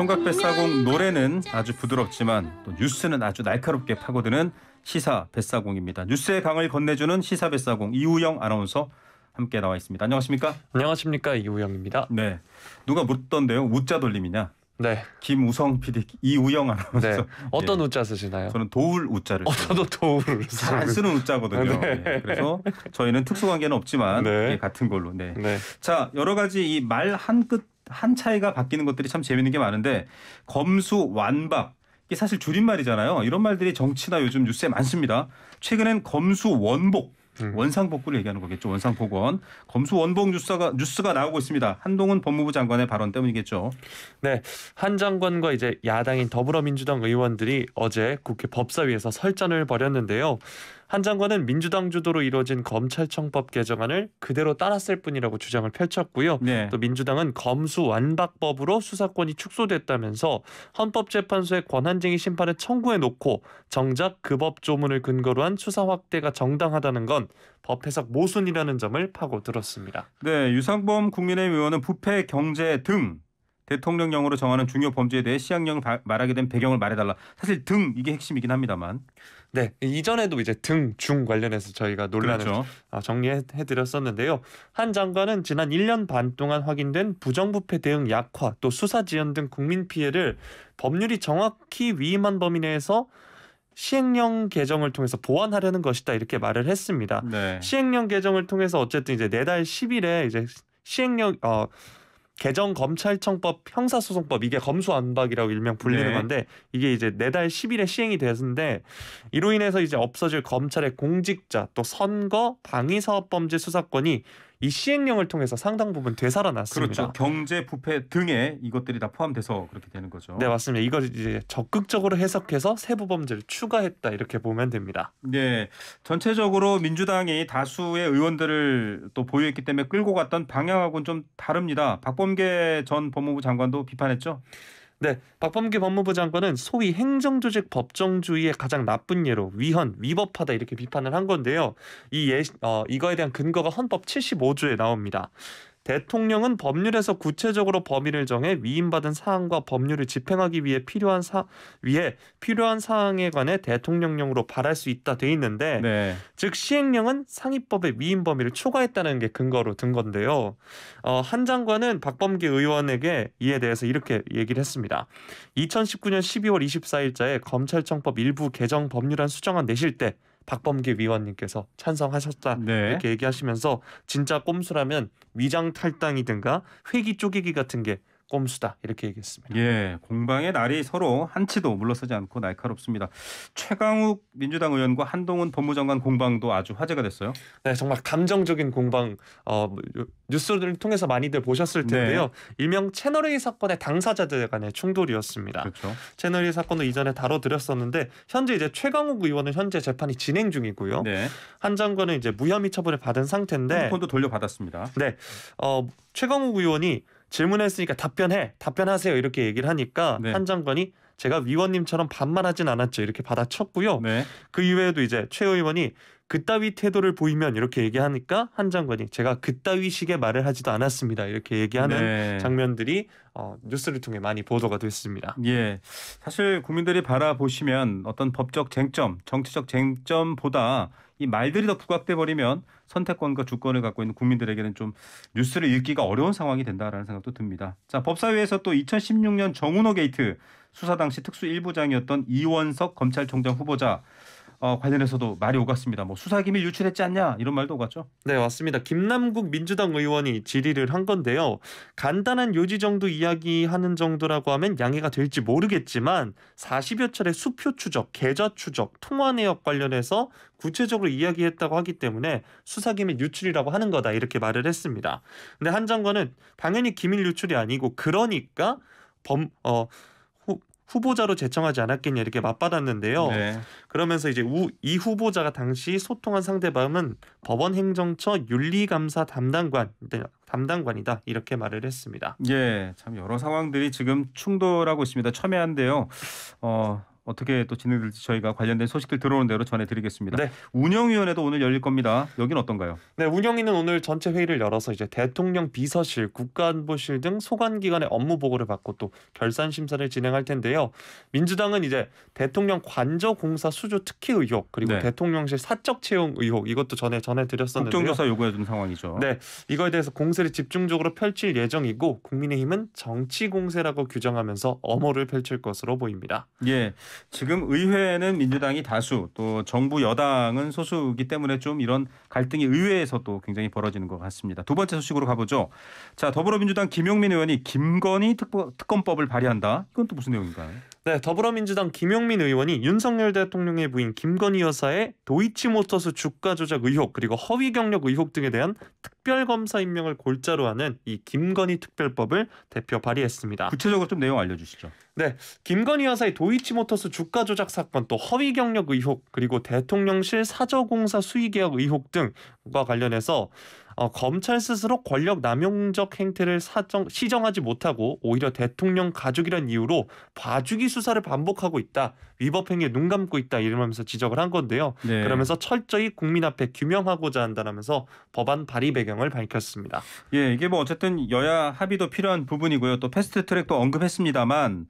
청각뱃사공 음. 노래는 아주 부드럽지만 또 뉴스는 아주 날카롭게 파고드는 시사 뱃사공입니다. 뉴스의 강을 건네주는 시사 뱃사공 이우영 아나운서 함께 나와 있습니다. 안녕하십니까? 안녕하십니까 이우영입니다. 네, 누가 묻던데요. 우자 돌림이냐? 네. 김우성 PD, 이우영 아나운서. 네. 어떤 예. 우자 쓰시나요? 저는 도울 우자를. 어, 저도 도울. 잘 쓰는 우자거든요. 네. 예. 그래서 저희는 특수 관계는 없지만 네. 예, 같은 걸로. 네. 네. 자 여러 가지 이말한끝 한 차이가 바뀌는 것들이 참 재밌는 게 많은데 검수 완박 이게 사실 줄임말이잖아요. 이런 말들이 정치나 요즘 뉴스에 많습니다. 최근엔 검수 원복 음. 원상복구를 얘기하는 거겠죠. 원상복원. 검수 원복 뉴스가 뉴스가 나오고 있습니다. 한동훈 법무부 장관의 발언 때문이겠죠. 네. 한 장관과 이제 야당인 더불어민주당 의원들이 어제 국회 법사위에서 설전을 벌였는데요. 한 장관은 민주당 주도로 이뤄진 검찰청법 개정안을 그대로 따랐을 뿐이라고 주장을 펼쳤고요. 네. 또 민주당은 검수 완박법으로 수사권이 축소됐다면서 헌법재판소의 권한쟁의 심판을 청구해 놓고 정작 그 법 조문을 근거로 한 수사 확대가 정당하다는 건법 해석 모순이라는 점을 파고들었습니다. 네, 유상범 국민의힘 의원은 부패 경제 등 대통령령으로 정하는 중요 범죄에 대해 시행령을 말하게 된 배경을 말해달라. 사실 등 이게 핵심이긴 합니다만. 네 이전에도 이제 등 중 관련해서 저희가 논란을 그렇죠. 아, 정리해 드렸었는데요. 한 장관은 지난 1년 반 동안 확인된 부정부패 대응 약화 또 수사 지연 등 국민 피해를 법률이 정확히 위임한 범위 내에서 시행령 개정을 통해서 보완하려는 것이다 이렇게 말을 했습니다. 네. 시행령 개정을 통해서 어쨌든 이제 내달 10일에 이제 시행령 어 개정 검찰청법 형사소송법 이게 검수안박이라고 일명 불리는 네. 건데 이게 이제 내달 10일에 시행이 되는데 이로 인해서 이제 없어질 검찰의 공직자 또 선거 방위사업범죄 수사권이 이 시행령을 통해서 상당 부분 되살아났습니다. 그렇죠. 경제 부패 등에 이것들이 다 포함돼서 그렇게 되는 거죠. 네, 맞습니다. 이걸 이제 적극적으로 해석해서 세부 범죄를 추가했다 이렇게 보면 됩니다. 네, 전체적으로 민주당이 다수의 의원들을 또 보유했기 때문에 끌고 갔던 방향하고는 좀 다릅니다. 박범계 전 법무부 장관도 비판했죠. 네, 박범계 법무부 장관은 소위 행정조직 법정주의의 가장 나쁜 예로 위헌, 위법하다 이렇게 비판을 한 건데요. 이 예, 어, 이거에 대한 근거가 헌법 75조에 나옵니다. 대통령은 법률에서 구체적으로 범위를 정해 위임받은 사항과 법률을 집행하기 위해 필요한 사 위에 필요한 사항에 관해 대통령령으로 발할 수 있다 돼 있는데 네. 즉 시행령은 상위법의 위임 범위를 초과했다는 게 근거로 든 건데요. 어, 한 장관은 박범계 의원에게 이에 대해서 이렇게 얘기를 했습니다. 2019년 12월 24일자에 검찰청법 일부 개정 법률안 수정안 내실 때 박범계 위원님께서 찬성하셨다 네. 이렇게 얘기하시면서 진짜 꼼수라면 위장 탈당이든가 회기 쪼개기 같은 게 꼼수다 이렇게 얘기했습니다. 예, 공방의 날이 서로 한치도 물러서지 않고 날카롭습니다. 최강욱 민주당 의원과 한동훈 법무장관 공방도 아주 화제가 됐어요. 네, 정말 감정적인 공방 어, 뉴스를 통해서 많이들 보셨을 네. 텐데요. 네. 일명 채널 A 사건의 당사자들 간의 충돌이었습니다. 그렇죠. 채널 A 사건도 이전에 다뤄드렸었는데 현재 이제 최강욱 의원은 현재 재판이 진행 중이고요. 네. 한 장관은 이제 무혐의 처분을 받은 상태인데. 폰도 돌려받았습니다. 네, 어, 최강욱 의원이 질문했으니까 답변해 답변하세요 이렇게 얘기를 하니까 네. 한 장관이 제가 위원님처럼 반말하진 않았죠 이렇게 받아쳤고요. 네. 그 이외에도 이제 최 의원이 그따위 태도를 보이면 이렇게 얘기하니까 한 장관이 제가 그따위식의 말을 하지도 않았습니다 이렇게 얘기하는 네. 장면들이 어, 뉴스를 통해 많이 보도가 됐습니다. 예, 사실 국민들이 바라보시면 어떤 법적 쟁점, 정치적 쟁점보다 이 말들이 더 부각돼 버리면 선택권과 주권을 갖고 있는 국민들에게는 좀 뉴스를 읽기가 어려운 상황이 된다라는 생각도 듭니다. 자, 법사위에서 또 2016년 정운호 게이트 수사 당시 특수 일부장이었던 이원석 검찰총장 후보자 어, 관련해서도 말이 오갔습니다. 뭐 수사기밀 유출했지 않냐 이런 말도 오갔죠. 네 맞습니다. 김남국 민주당 의원이 질의를 한 건데요. 간단한 요지 정도 이야기하는 정도라고 하면 양해가 될지 모르겠지만 40여 차례 수표 추적, 계좌 추적, 통화 내역 관련해서 구체적으로 이야기했다고 하기 때문에 수사기밀 유출이라고 하는 거다 이렇게 말을 했습니다. 근데 한 장관은 당연히 기밀 유출이 아니고 그러니까 범 어. 후보자로 제청하지 않았겠냐 이렇게 맞받았는데요. 네. 그러면서 이제 우, 이 후보자가 당시 소통한 상대방은 법원 행정처 윤리감사 담당관 네, 담당관이다 이렇게 말을 했습니다. 예, 참 여러 상황들이 지금 충돌하고 있습니다. 첨예한데요. 어, 어떻게 또 진행될지 저희가 관련된 소식들 들어오는 대로 전해드리겠습니다. 네. 운영위원회도 오늘 열릴 겁니다. 여긴 어떤가요? 네, 운영위는 오늘 전체 회의를 열어서 이제 대통령 비서실, 국가안보실 등 소관기관의 업무 보고를 받고 또 결산 심사를 진행할 텐데요. 민주당은 이제 대통령 관저 공사 수주 특혜 의혹 그리고 네. 대통령실 사적 채용 의혹 이것도 전에 전해드렸었는데 국정조사 요구해둔 상황이죠. 네, 이거에 대해서 공세를 집중적으로 펼칠 예정이고 국민의힘은 정치 공세라고 규정하면서 엄호를 펼칠 것으로 보입니다. 예. 지금 의회는 민주당이 다수 또 정부 여당은 소수기 이 때문에 좀 이런 갈등이 의회에서 또 굉장히 벌어지는 것 같습니다. 두 번째 소식으로 가보죠. 자 더불어민주당 김용민 의원이 김건희 특검법을 발의한다. 이건 또 무슨 내용인가요? 네, 더불어민주당 김용민 의원이 윤석열 대통령의 부인 김건희 여사의 도이치모터스 주가 조작 의혹 그리고 허위 경력 의혹 등에 대한 특별검사 임명을 골자로 하는 이 김건희 특별법을 대표 발의했습니다. 구체적으로 좀 내용 알려주시죠. 네, 김건희 여사의 도이치모터스 주가 조작 사건 또 허위 경력 의혹 그리고 대통령실 사저공사 수의계약 의혹 등과 관련해서 어, 검찰 스스로 권력 남용적 행태를 사정, 시정하지 못하고 오히려 대통령 가족이란 이유로 봐주기 수사를 반복하고 있다. 위법 행위에 눈 감고 있다. 이러면서 지적을 한 건데요. 네. 그러면서 철저히 국민 앞에 규명하고자 한다라면서 법안 발의 배경을 밝혔습니다. 예, 이게 뭐 어쨌든 여야 합의도 필요한 부분이고요. 또 패스트 트랙도 언급했습니다만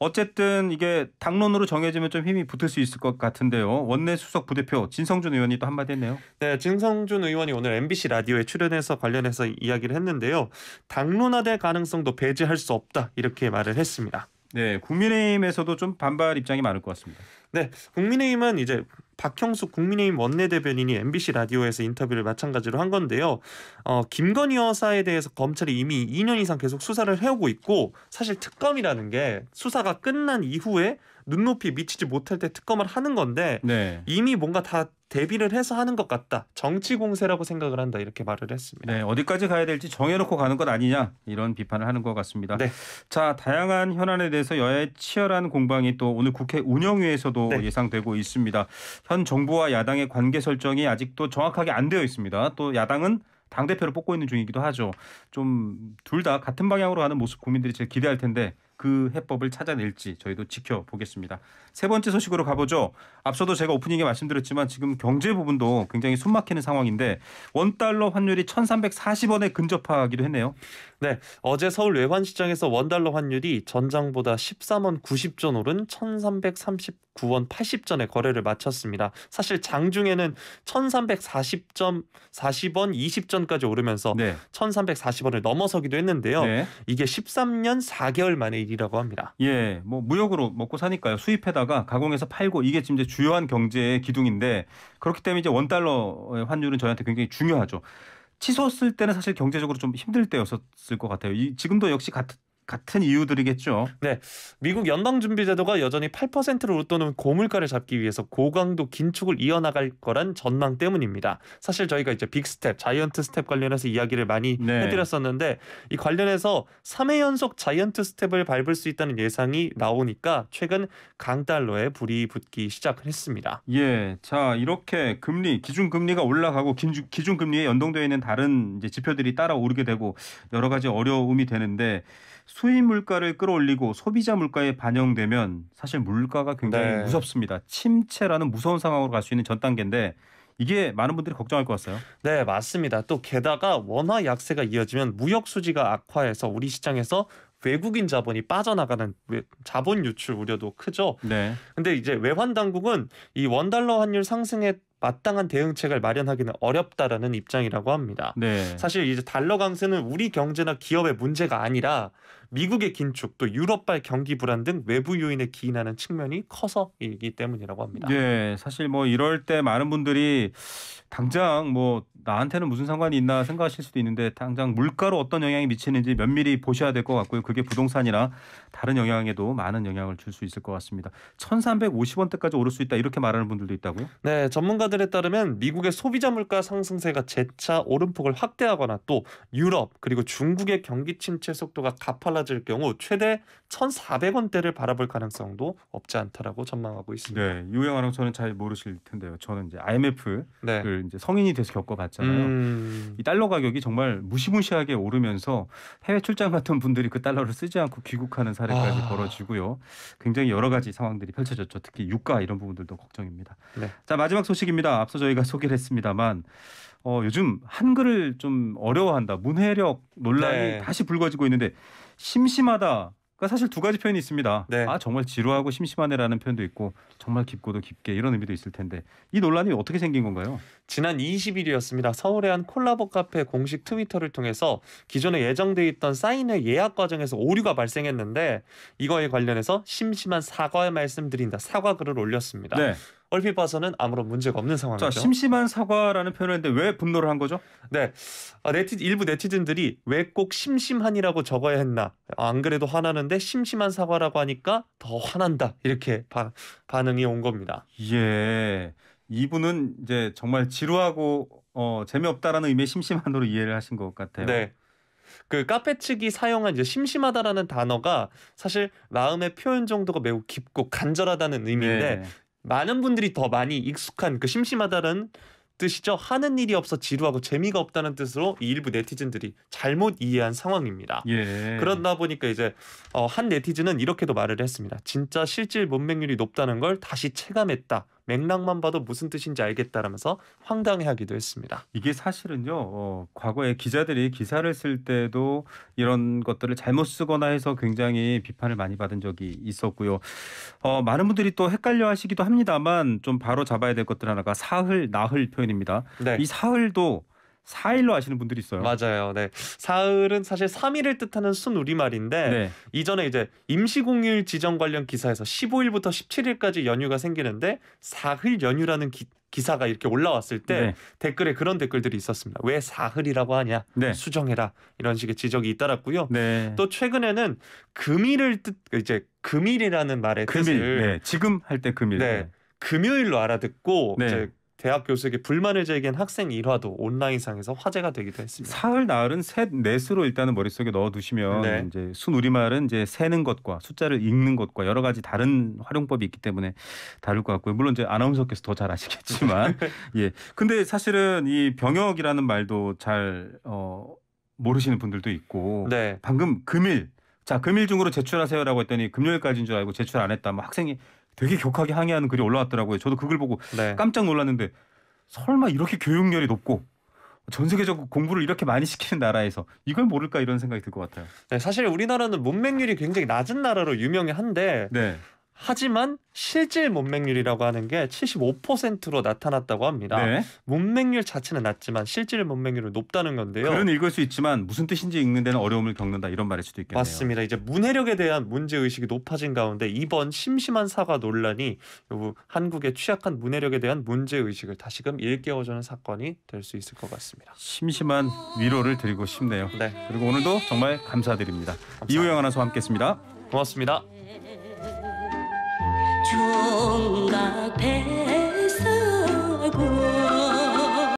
어쨌든 이게 당론으로 정해지면 좀 힘이 붙을 수 있을 것 같은데요. 원내 수석 부대표 진성준 의원이 또 한마디 했네요. 네, 진성준 의원이 오늘 MBC 라디오에 출연해서 관련해서 이야기를 했는데요. 당론화될 가능성도 배제할 수 없다 이렇게 말을 했습니다. 네, 국민의힘에서도 좀 반발 입장이 많을 것 같습니다. 네, 국민의힘은 이제 박형숙 국민의힘 원내대변인이 MBC 라디오에서 인터뷰를 마찬가지로 한 건데요. 어, 김건희 여사에 대해서 검찰이 이미 2년 이상 계속 수사를 해오고 있고 사실 특검이라는 게 수사가 끝난 이후에 눈높이 미치지 못할 때 특검을 하는 건데 네. 이미 뭔가 다 대비를 해서 하는 것 같다. 정치 공세라고 생각을 한다. 이렇게 말을 했습니다. 네, 어디까지 가야 될지 정해놓고 가는 것 아니냐 이런 비판을 하는 것 같습니다. 네. 자, 다양한 현안에 대해서 여야의 치열한 공방이 또 오늘 국회 운영위에서도 네. 예상되고 있습니다. 현 정부와 야당의 관계 설정이 아직도 정확하게 안 되어 있습니다. 또 야당은 당 대표를 뽑고 있는 중이기도 하죠. 좀 둘 다 같은 방향으로 가는 모습 국민들이 제일 기대할 텐데 그 해법을 찾아낼지 저희도 지켜보겠습니다. 세 번째 소식으로 가보죠. 앞서도 제가 오프닝에 말씀드렸지만 지금 경제 부분도 굉장히 숨막히는 상황인데 원달러 환율이 1340원에 근접하기도 했네요. 네, 어제 서울 외환시장에서 원달러 환율이 전장보다 13원 90전 오른 1339원 80전에 거래를 마쳤습니다. 사실 장중에는 1340점 40원 20전까지 오르면서 네. 1340원을 넘어서기도 했는데요. 네. 이게 13년 4개월 만의 일이라고 합니다. 예, 뭐 무역으로 먹고 사니까요. 수입해다가 가공해서 팔고 이게 지금 이제 주요한 경제의 기둥인데 그렇기 때문에 이제 원달러 환율은 저희한테 굉장히 중요하죠. 치솟을 때는 사실 경제적으로 좀 힘들 때였었을 것 같아요. 이, 지금도 역시 같은 같은 이유들이겠죠. 네. 미국 연방준비제도가 여전히 8%를 웃도는 고물가를 잡기 위해서 고강도 긴축을 이어나갈 거란 전망 때문입니다. 사실 저희가 이제 빅스텝, 자이언트 스텝 관련해서 이야기를 많이 네. 해드렸었는데 이 관련해서 3회 연속 자이언트 스텝을 밟을 수 있다는 예상이 나오니까 최근 강달러에 불이 붙기 시작했습니다. 예. 자, 이렇게 금리, 기준금리가 올라가고 기준금리에 연동되어 있는 다른 지표들이 따라 오르게 되고 여러 가지 어려움이 되는데 수입 물가를 끌어올리고 소비자 물가에 반영되면 사실 물가가 굉장히 네. 무섭습니다. 침체라는 무서운 상황으로 갈 수 있는 전 단계인데 이게 많은 분들이 걱정할 것 같아요. 네, 맞습니다. 또 게다가 원화 약세가 이어지면 무역 수지가 악화해서 우리 시장에서 외국인 자본이 빠져나가는 자본 유출 우려도 크죠. 네. 근데 이제 외환 당국은 이 원달러 환율 상승에 마땅한 대응책을 마련하기는 어렵다라는 입장이라고 합니다. 네. 사실 이제 달러 강세는 우리 경제나 기업의 문제가 아니라 미국의 긴축 또 유럽발 경기 불안 등 외부 요인에 기인하는 측면이 커서이기 때문이라고 합니다. 예, 사실 뭐 이럴 때 많은 분들이 당장 뭐 나한테는 무슨 상관이 있나 생각하실 수도 있는데 당장 물가로 어떤 영향이 미치는지 면밀히 보셔야 될 것 같고요. 그게 부동산이나 다른 영향에도 많은 영향을 줄 수 있을 것 같습니다. 1,350원대까지 오를 수 있다 이렇게 말하는 분들도 있다고요? 네, 전문가들에 따르면 미국의 소비자 물가 상승세가 재차 오름폭을 확대하거나 또 유럽 그리고 중국의 경기 침체 속도가 가팔라 떨라질 경우 최대 1,400원대를 바라볼 가능성도 없지 않다라고 전망하고 있습니다. 네, 이 영화랑 저는 잘 모르실 텐데요. 저는 이제 IMF를 네. 이제 성인이 돼서 겪어봤잖아요. 음... 이 달러 가격이 정말 무시무시하게 오르면서 해외 출장 같은 분들이 그 달러를 쓰지 않고 귀국하는 사례까지 아... 벌어지고요. 굉장히 여러 가지 상황들이 펼쳐졌죠. 특히 유가 이런 부분들도 걱정입니다. 네. 자 마지막 소식입니다. 앞서 저희가 소개를 했습니다만 어, 요즘 한글을 좀 어려워한다 문해력 논란이 네. 다시 불거지고 있는데 심심하다. 그러니까 사실 두 가지 표현이 있습니다. 네. 아 정말 지루하고 심심하네라는 표현도 있고 정말 깊고도 깊게 이런 의미도 있을 텐데 이 논란이 어떻게 생긴 건가요? 지난 20일이었습니다. 서울의 한 콜라보 카페 공식 트위터를 통해서 기존에 예정돼 있던 사인회 예약 과정에서 오류가 발생했는데 이거에 관련해서 심심한 사과의 말씀드린다 사과 글을 올렸습니다. 네. 얼핏 봐서는 아무런 문제가 없는 상황이죠. 자, 심심한 사과라는 표현을 했는데 왜 분노를 한 거죠? 네, 아, 네티, 일부 네티즌들이 왜 꼭 심심한이라고 적어야 했나? 안 그래도 화나는데 심심한 사과라고 하니까 더 화난다 이렇게 바, 반응이 온 겁니다. 예, 이분은 이제 정말 지루하고 어, 재미없다라는 의미의 심심한으로 이해를 하신 것 같아요. 네. 그 카페 측이 사용한 이제 심심하다라는 단어가 사실 마음의 표현 정도가 매우 깊고 간절하다는 의미인데 네. 많은 분들이 더 많이 익숙한 그 심심하다는 뜻이죠. 하는 일이 없어 지루하고 재미가 없다는 뜻으로 일부 네티즌들이 잘못 이해한 상황입니다. 예. 그러다 보니까 이제 어, 한 네티즌은 이렇게도 말을 했습니다. 진짜 실질 문맹률이 높다는 걸 다시 체감했다. 맥락만 봐도 무슨 뜻인지 알겠다라면서 황당해하기도 했습니다. 이게 사실은요. 어, 과거에 기자들이 기사를 쓸 때도 이런 것들을 잘못 쓰거나 해서 굉장히 비판을 많이 받은 적이 있었고요. 어, 많은 분들이 또 헷갈려 하시기도 합니다만 좀 바로 잡아야 될 것들 하나가 사흘 나흘 표현입니다. 네. 이 사흘도 사흘로 아시는 분들이 있어요. 맞아요. 네. 사흘은 사실 3일을 뜻하는 순 우리말인데 네. 이전에 이제 임시공휴일 지정 관련 기사에서 15일부터 17일까지 연휴가 생기는데 사흘 연휴라는 기, 기사가 이렇게 올라왔을 때 네. 댓글에 그런 댓글들이 있었습니다. 왜 사흘이라고 하냐? 네. 수정해라. 이런 식의 지적이 잇따랐고요. 네. 또 최근에는 금일을 뜻 이제 금일이라는 말의 금일. 뜻을 네. 지금 할 때 금일. 네. 네. 금요일로 알아듣고 이제 대학 교수에게 불만을 제기한 학생 일화도 온라인상에서 화제가 되기도 했습니다. 사흘 나흘은 셋 넷으로 일단은 머릿속에 넣어두시면 네. 이제 순 우리말은 이제 세는 것과 숫자를 읽는 것과 여러 가지 다른 활용법이 있기 때문에 다를 것 같고요. 물론 이제 아나운서께서 더 잘 아시겠지만 예. 근데 사실은 이 병역이라는 말도 잘 어, 모르시는 분들도 있고 네. 방금 금일 자 금일 중으로 제출하세요라고 했더니 금요일까지인 줄 알고 제출 안 했다. 뭐 학생이 되게 격하게 항의하는 글이 올라왔더라고요. 저도 그걸 보고 네. 깜짝 놀랐는데 설마 이렇게 교육열이 높고 전 세계적으로 공부를 이렇게 많이 시키는 나라에서 이걸 모를까 이런 생각이 들 것 같아요. 네, 사실 우리나라는 문맹률이 굉장히 낮은 나라로 유명한데 해 네. 하지만 실질 문맹률이라고 하는 게 75%로 나타났다고 합니다. 네. 문맹률 자체는 낮지만 실질 문맹률은 높다는 건데요. 그런 읽을 수 있지만 무슨 뜻인지 읽는 데는 어려움을 겪는다 이런 말일 수도 있겠네요. 맞습니다. 이제 문해력에 대한 문제 의식이 높아진 가운데 이번 심심한 사과 논란이 한국의 취약한 문해력에 대한 문제 의식을 다시금 일깨워주는 사건이 될 수 있을 것 같습니다. 심심한 위로를 드리고 싶네요. 네. 그리고 오늘도 정말 감사드립니다. 감사합니다. 이우영 아나운서 함께했습니다. 고맙습니다. 总搭配。